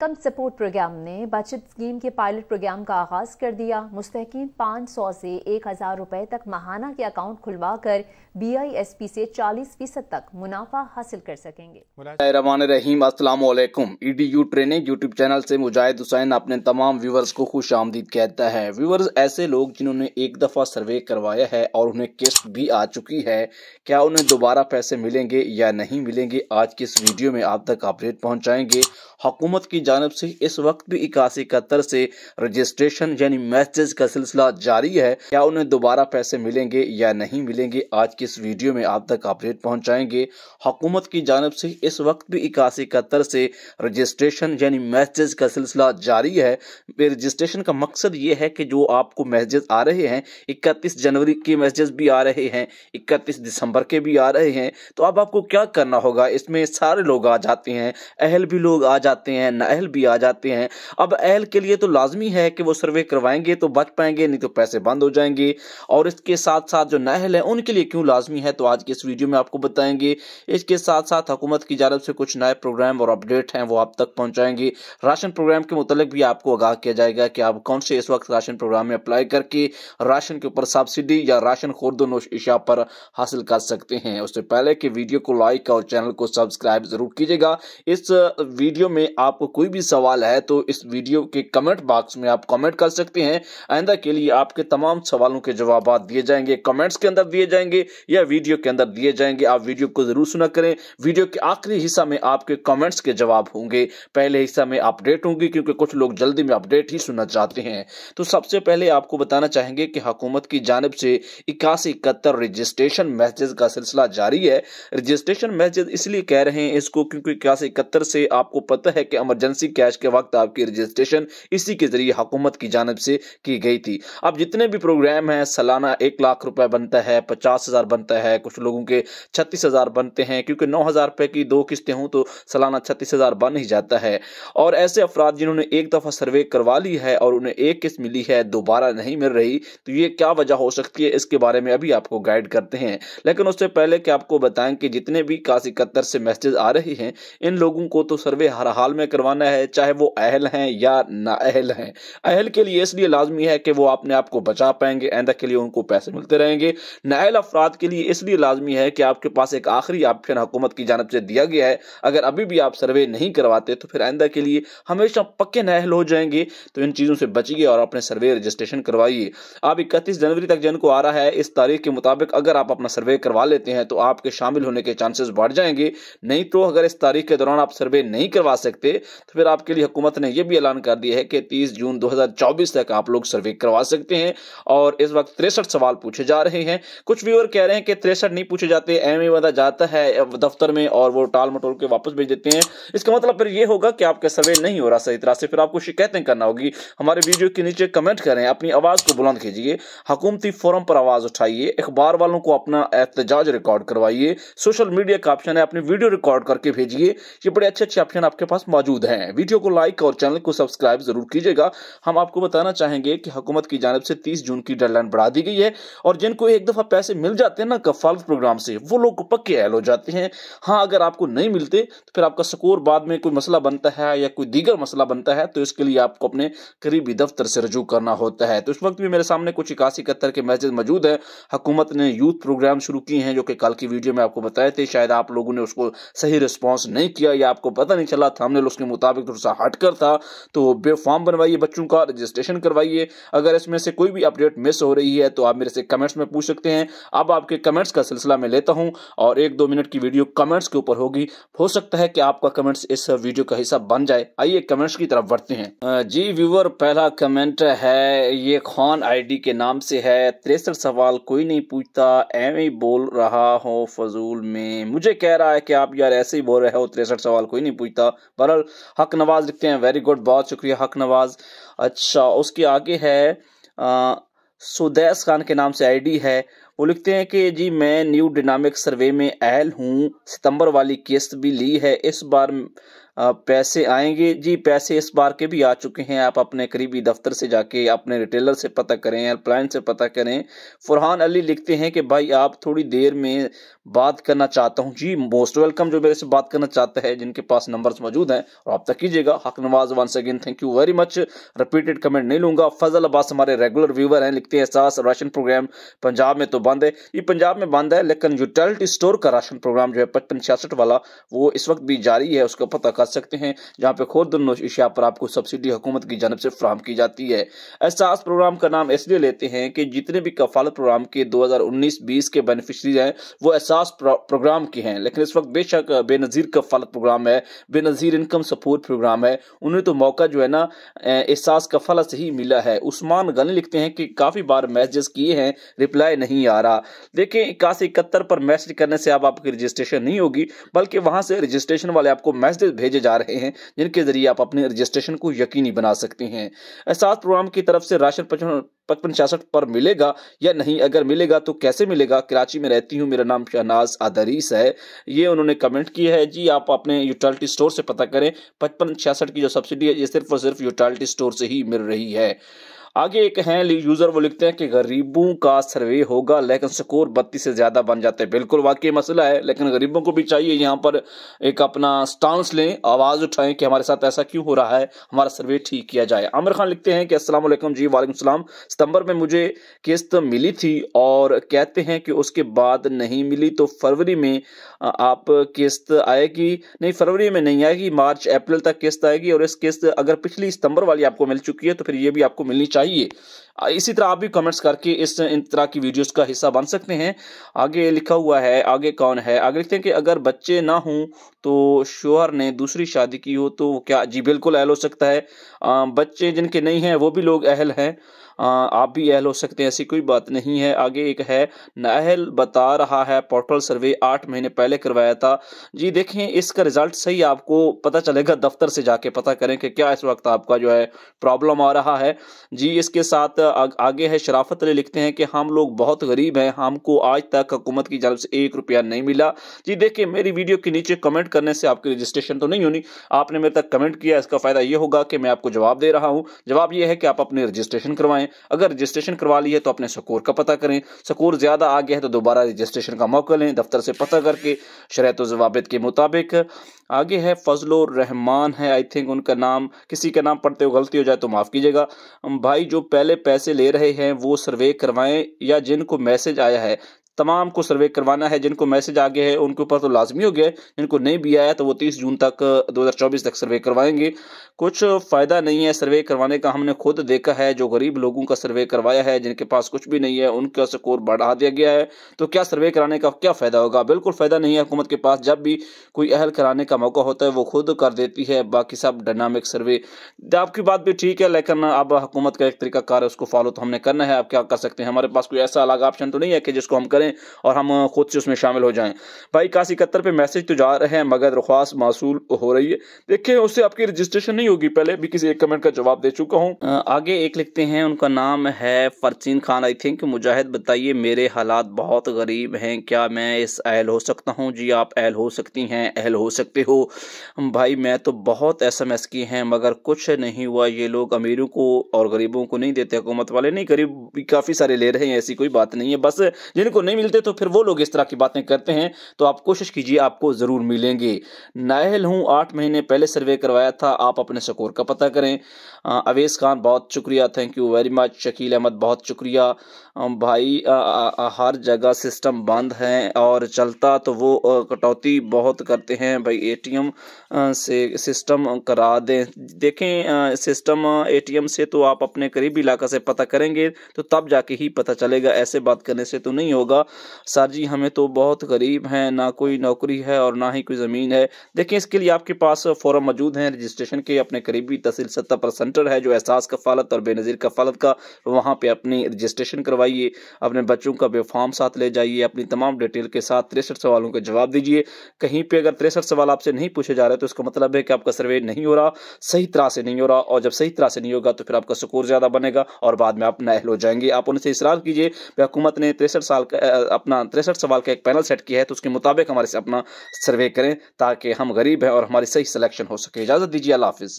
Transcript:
कम support programme ने बचत scheme के पायलट प्रोग्राम का आगाज़ कर दिया मुस्तकिन पाँच सौ से एक हज़ार रुपये तक माहाना के अकाउंट खुलवा कर बी आई एस पी से चालीस फीसद तक मुनाफा हासिल कर सकेंगे रहीम ट्रेनिंग यूट्यूब चैनल से मुजाहिद हुसैन अपने तमाम व्यूवर्स को खुश आमदीद कहता है व्यूवर्स ऐसे लोग जिन्होंने एक दफ़ा सर्वे करवाया है और उन्हें किस्त भी आ चुकी है क्या उन्हें दोबारा पैसे मिलेंगे या नहीं मिलेंगे आज की इस वीडियो में आप तक अपडेट पहुँचाएंगे हुकूमत की जानब से इस वक्त भी इक्यासी इकहत्तर से रजिस्ट्रेशन यानी मैसेज का सिलसिला जारी है क्या उन्हें दोबारा पैसे मिलेंगे या नहीं मिलेंगे आज की इस वीडियो में आप तक अपडेट पहुंचाएंगे हुकूमत की जानब से इस वक्त भी इक्यासी इकहत्तर से रजिस्ट्रेशन यानी मैसेज का सिलसिला जारी है रजिस्ट्रेशन का मकसद ये है कि जो आपको मैसेज आ रहे हैं इकतीस जनवरी के मैसेज भी आ रहे हैं इकतीस दिसंबर के भी आ रहे हैं तो अब आपको क्या करना होगा इसमें सारे लोग आ जाते हैं अहल भी लोग आ जाते हैं ना अहल भी आ जाते हैं अब अहल के लिए तो लाजमी है कि वो सर्वे करवाएंगे तो बच पाएंगे नहीं तो पैसे बंद हो जाएंगे और इसके साथ साथ जो नाहल है उनके लिए क्यों लाजमी है तो आज के इस वीडियो में आपको बताएंगे इसके साथ साथ हुकूमत की जानब से कुछ नए प्रोग्राम और अपडेट हैं वो आप तक पहुँचाएंगे राशन प्रोग्राम के मुतलक भी आपको आगाह किया जाएगा कि आप कौन से इस वक्त राशन प्रोग्राम में अप्लाई करके राशन के ऊपर सब्सिडी या राशन खुर्द नोश इशा पर हासिल कर सकते हैं उससे पहले कि वीडियो को लाइक और चैनल को सब्सक्राइब जरूर कीजिएगा इस वीडियो में आपको कोई कोई भी सवाल है तो इस वीडियो के कमेंट बॉक्स में आप कमेंट कर सकते हैं आइंदा के लिए आपके तमाम सवालों के जवाब दिए जाएंगे कमेंट्स के अंदर दिए जाएंगे या वीडियो के अंदर दिए जाएंगे आप वीडियो को जरूर सुना करें वीडियो के आखिरी हिस्सा में आपके कमेंट्स के जवाब होंगे पहले हिस्सा में अपडेट होंगे क्योंकि कुछ लोग जल्दी में अपडेट ही सुनना चाहते हैं तो सबसे पहले आपको बताना चाहेंगे कि हुकूमत की जानब से इक्यासी इकहत्तर रजिस्ट्रेशन मैसेज का सिलसिला जारी है रजिस्ट्रेशन मैसेज इसलिए कह रहे हैं इसको क्योंकि इक्यासी इकहत्तर से आपको पता है कि एमरजेंसी करेंसी कैश के वक्त आपकी रजिस्ट्रेशन इसी के जरिए हुकूमत की जानब से की गई थी अब जितने भी प्रोग्राम हैं सालाना एक लाख रुपए बनता है पचास हज़ार बनता है कुछ लोगों के छत्तीस हज़ार बनते हैं क्योंकि नौ हज़ार रुपये की दो किस्तें हों तो सालाना छत्तीस हज़ार बन ही जाता है और ऐसे अफराद जिन्होंने एक दफ़ा सर्वे करवा ली है और उन्हें एक किस्त मिली है दोबारा नहीं मिल रही तो ये क्या वजह हो सकती है इसके बारे में अभी आपको गाइड करते हैं लेकिन उससे पहले कि आपको बताएं कि जितने भी कत्तर से मैसेज आ रहे हैं इन लोगों को तो सर्वे हर हाल में करवाना करना है चाहे वो अहल हैं या नाअहल हैं अहल के लिए इसलिए लाजमी है कि वो अपने आप को बचा पाएंगे आंदा के लिए उनको पैसे मिलते रहेंगे नाअहल अफराद के लिए इसलिए लाजमी है कि आपके पास एक आखिरी ऑप्शन हुकूमत की जानब से दिया गया है अगर अभी भी आप सर्वे नहीं करवाते तो फिर आइंदा के लिए हमेशा पक्के नाहल हो जाएंगे तो इन चीज़ों से बचिए और अपने सर्वे रजिस्ट्रेशन करवाइए आप इकतीस जनवरी तक जिनको आ रहा है इस तारीख के मुताबिक अगर आप अपना सर्वे करवा लेते हैं तो आपके शामिल होने के चांसेस बढ़ जाएंगे नहीं तो अगर इस तारीख के दौरान आप सर्वे नहीं करवा सकते तो फिर आपके लिए हुकूमत ने यह भी ऐलान कर दिया है कि तीस जून दो हज़ार चौबीस तक आप लोग सर्वे करवा सकते हैं और इस वक्त तिरसठ सवाल पूछे जा रहे हैं कुछ व्यूअर कह रहे हैं कि तिरसठ नहीं पूछे जाते एम ए वादा जाता है दफ्तर में और वो टाल मटोल के वापस भेज देते हैं इसका मतलब फिर ये होगा कि आपका सर्वे नहीं हो रहा सही तरह से फिर आपको शिकायतें करना होगी हमारे वीडियो के नीचे कमेंट करें अपनी आवाज़ को बुलंद कीजिए हकूमती फोरम पर आवाज़ उठाइए अखबार वालों को अपना एहतजाज रिकॉर्ड करवाइए सोशल मीडिया का ऑप्शन है अपनी वीडियो रिकॉर्ड करके भेजिए ये बड़े अच्छे अच्छे ऑप्शन आपके पास मौजूद हैं हैं वीडियो को लाइक और चैनल को सब्सक्राइब जरूर कीजिएगा हम आपको बताना चाहेंगे कि हुकूमत की जानब से तीस जून की डेडलाइन बढ़ा दी गई है और जिनको एक दफ़ा पैसे मिल जाते हैं ना कफालत प्रोग्राम से वो लोग पक्के एल हो जाते हैं हाँ अगर आपको नहीं मिलते तो फिर आपका स्कोर बाद में कोई मसला बनता है या कोई दीगर मसला बनता है तो इसके लिए आपको अपने करीबी दफ्तर से रजू करना होता है तो इस वक्त भी मेरे सामने कुछ इक्यासी इकहत्तर के मैसेज मौजूद है हुकूमत ने यूथ प्रोग्राम शुरू किए हैं जो कि कल की वीडियो में आपको बताए थे शायद आप लोगों ने उसको सही रिस्पॉन्स नहीं किया या आपको पता नहीं चला था हमने उसके मुताबिक मुताबिक थोड़ा सा हटकर था तो फॉर्म बनवाइए बच्चों का रजिस्ट्रेशन करवाइए अगर इसमें से कोई भी अपडेट मिस हो रही है तो आप मेरे से कमेंट्स में पूछ सकते हैं अब आपके कमेंट्स का सिलसिला मैं लेता हूँ और एक दो मिनट की वीडियो कमेंट्स के ऊपर होगी हो सकता है कि आपका कमेंट्स इस वीडियो का हिस्सा बन जाए आइए कमेंट्स की तरफ बढ़ते हैं जी व्यूअर पहला कमेंट है ये खान आईडी के नाम से है तिरसठ सवाल कोई नहीं पूछता एवं बोल रहा हो फजूल में मुझे कह रहा है कि आप यार ऐसे ही बोल रहे हो तिरसठ सवाल कोई नहीं पूछता बहरहाल हक नवाज लिखते हैं वेरी गुड बहुत शुक्रिया हक नवाज अच्छा उसके आगे है सुदैस खान के नाम से आईडी है वो लिखते हैं कि जी मैं न्यू डिनामिक सर्वे में अहल हूँ सितंबर वाली किस्त भी ली है इस बार पैसे आएंगे जी पैसे इस बार के भी आ चुके हैं आप अपने करीबी दफ्तर से जाके अपने रिटेलर से पता करें हेल्पलाइन से पता करें फुरहान अली लिखते हैं कि भाई आप थोड़ी देर में बात करना चाहता हूं जी मोस्ट वेलकम जो मेरे से बात करना चाहता है जिनके पास नंबर्स मौजूद हैं और आप तक कीजिएगा Haq Nawaz once again thank you very much repeated comment नहीं लूंगा फजल अब्बास हमारे रेगुलर व्यूवर हैं लिखते हैं सास राशन प्रोग्राम पंजाब में तो बंद है ये पंजाब में बंद है लेकिन यूटिलिटी स्टोर का राशन प्रोग्राम जो है पचपन छियासठ वाला वो इस वक्त भी जारी है उसका पता कर सकते हैं जहाँ पे खुद नोश पर आपको सब्सिडी हुकूमत की जानब से फ्राहम की जाती है एहसास प्रोग्राम का नाम इसलिए लेते हैं कि जितने भी कफालत प्रोग्राम के दो हज़ार उन्नीस बीस के बेनिफिशरीज हैं वो एहसास प्रोग्राम के हैं लेकिन इस वक्त बेशक बेनज़ीर कफालत प्रोग्राम है बेनज़ीर इनकम सपोर्ट प्रोग्राम है उन्हें तो मौका जो है ना एहसास कफालत से ही मिला है उस्मान गनी लिखते हैं कि काफ़ी बार मैसेज किए हैं रिप्लाई नहीं आ आ रहा देखिए इक्यासी इकहत्तर पर मैसेज करने से अब आप आपकी रजिस्ट्रेशन नहीं होगी बल्कि वहां से रजिस्ट्रेशन वाले आपको मैसेज भेजे जा रहे हैं जिनके जरिए आप अपने रजिस्ट्रेशन को यकीनी बना सकते हैं एहसास प्रोग्राम की तरफ से राशन पचपन छियासठ पर मिलेगा या नहीं अगर मिलेगा तो कैसे मिलेगा कराची में रहती हूँ मेरा नाम शहनाज आदरीस है ये उन्होंने कमेंट किया है जी आप अपने यूटिलिटी स्टोर से पता करें पचपन छियासठ की जो सब्सिडी है ये सिर्फ और सिर्फ यूटिलिटी स्टोर से ही मिल रही है आगे एक हैं यूजर वो लिखते हैं कि गरीबों का सर्वे होगा लेकिन स्कोर बत्तीस से ज़्यादा बन जाते हैं बिल्कुल वाकई मसला है लेकिन गरीबों को भी चाहिए यहाँ पर एक अपना स्टांस लें आवाज़ उठाएं कि हमारे साथ ऐसा क्यों हो रहा है हमारा सर्वे ठीक किया जाए आमिर खान लिखते हैं कि असलम जी वालेकाम सितंबर में मुझे किस्त मिली थी और कहते हैं कि उसके बाद नहीं मिली तो फरवरी में आप किस्त आएगी नहीं फरवरी में नहीं आएगी मार्च अप्रैल तक किस्त आएगी और इस किस्त अगर पिछली सितंबर वाली आपको मिल चुकी है तो फिर ये भी आपको मिलनी चाहिए चाहिए इसी तरह आप भी कमेंट्स करके इस इन तरह की वीडियोस का हिस्सा बन सकते हैं आगे लिखा हुआ है आगे कौन है आगे लिखते हैं कि अगर बच्चे ना हों तो शोहर ने दूसरी शादी की हो तो क्या जी बिल्कुल अहल हो सकता है आ, बच्चे जिनके नहीं हैं वो भी लोग अहल हैं आप भी अहल हो सकते हैं ऐसी कोई बात नहीं है आगे एक है नाहल बता रहा है पोर्टल सर्वे आठ महीने पहले करवाया था जी देखें इसका रिजल्ट सही आपको पता चलेगा दफ्तर से जाके पता करें कि क्या इस वक्त आपका जो है प्रॉब्लम आ रहा है जी इसके साथ आगे है शराफत अली लिखते हैं कि हम लोग बहुत गरीब हैं हमको आज तक हुकूमत की जानब से एक रुपया नहीं मिला जी देखिए मेरी वीडियो के नीचे कमेंट करने से आपकी रजिस्ट्रेशन तो नहीं होनी आपने मेरे तक कमेंट किया इसका फ़ायदा ये होगा कि मैं आपको जवाब दे रहा हूँ जवाब ये है कि आप अपनी रजिस्ट्रेशन करवाएं करें अगर रजिस्ट्रेशन करवा ली है तो अपने स्कोर का पता करें स्कोर ज़्यादा आ गया है तो दोबारा रजिस्ट्रेशन का मौका लें दफ्तर से पता करके शरात जवाबित के मुताबिक आगे है फजलो रहमान है आई थिंक उनका नाम किसी का नाम पढ़ते हो गलती हो जाए तो माफ़ कीजिएगा भाई जो पहले पैसे ले रहे हैं वो सर्वे करवाएं या जिनको मैसेज आया है तमाम को सर्वे करवाना है जिनको मैसेज आ गया है उनके ऊपर तो लाजमी हो गया है जिनको नहीं भी आया तो वो तीस जून तक 2024 तक सर्वे करवाएंगे कुछ फ़ायदा नहीं है सर्वे करवाने का हमने खुद देखा है जो गरीब लोगों का सर्वे करवाया है जिनके पास कुछ भी नहीं है उनका स्कोर बढ़ा दिया गया है तो क्या सर्वे कराने का क्या फ़ायदा होगा बिल्कुल फ़ायदा नहीं है हुकूमत के पास जब भी कोई अहल कराने का मौका होता है वो खुद कर देती है बाकी सब डायनामिक सर्वे आपकी बात भी ठीक है लेकिन अब हुकूमत का एक तरीका कार है उसको फॉलो तो हमने करना है आप क्या कर सकते हैं हमारे पास कोई ऐसा अलग ऑप्शन तो नहीं है कि जिसको हम करें करें और हम खुद से उसमें शामिल हो जाएं भाई इक्यासी इकहत्तर पे मैसेज तो जा रहे हैं मगर दरख्वास्त मौसूल हो रही है देखिए उससे आपकी रजिस्ट्रेशन नहीं होगी पहले भी किसी एक कमेंट का जवाब दे चुका हूँ आगे एक लिखते हैं उनका नाम है फरसीन खान आई थिंक मुजाहिद बताइए मेरे हालात बहुत गरीब हैं क्या मैं इस अहल हो सकता हूँ जी आप अहल हो सकती हैं अहल हो सकते हो भाई मैं तो बहुत एस एम एस की हैं मगर कुछ नहीं हुआ ये लोग अमीरों को और गरीबों को नहीं देते हुकूमत वाले नहीं गरीब काफ़ी सारे ले रहे हैं ऐसी कोई बात नहीं है बस जिनको नहीं नहीं मिलते तो फिर वो लोग इस तरह की बातें करते हैं तो आप कोशिश कीजिए आपको ज़रूर मिलेंगे नाहल हूँ आठ महीने पहले सर्वे करवाया था आप अपने स्कोर का पता करें अवेस खान बहुत शुक्रिया thank you very much Shakeel Ahmed बहुत शुक्रिया भाई आ, आ, आ, हर जगह सिस्टम बंद है और चलता तो वो कटौती बहुत करते हैं भाई ए से सिस्टम करा दें देखें सिस्टम ए से तो आप अपने करीबी इलाका से पता करेंगे तो तब जाके ही पता चलेगा ऐसे बात करने से तो नहीं होगा सर जी हमें तो बहुत गरीब हैं ना कोई नौकरी है और ना ही कोई ज़मीन है देखिए इसके लिए आपके पास फॉरम मौजूद हैं रजिस्ट्रेशन के अपने करीबी तहसील सत्ता पर सेंटर है जो एहसास कफालत और बेनज़ीर कफालत का वहाँ पर अपनी रजिस्ट्रेशन करवाइए अपने बच्चों का बेफॉर्म साथ ले जाइए अपनी तमाम डिटेल के साथ तिरसठ सवालों के जवाब दीजिए कहीं पर अगर तिरसठ सवाल आपसे नहीं पूछे जा रहे तो इसका मतलब है कि आपका सर्वे नहीं हो रहा सही तरह से नहीं हो रहा और जब सही तरह से नहीं होगा तो फिर आपका स्कोर ज़्यादा बनेगा और बाद में आप नहल हो जाएंगे आप उनसे इसरार कीजिए हुकूमत ने तिरसठ साल अपना तिरसठ सवाल का एक पैनल सेट किया है तो उसके मुताबिक हमारे से अपना सर्वे करें ताकि हम गरीब हैं और हमारी सही सिलेक्शन हो सके इजाज़त दीजिए अल्लाह हाफिज़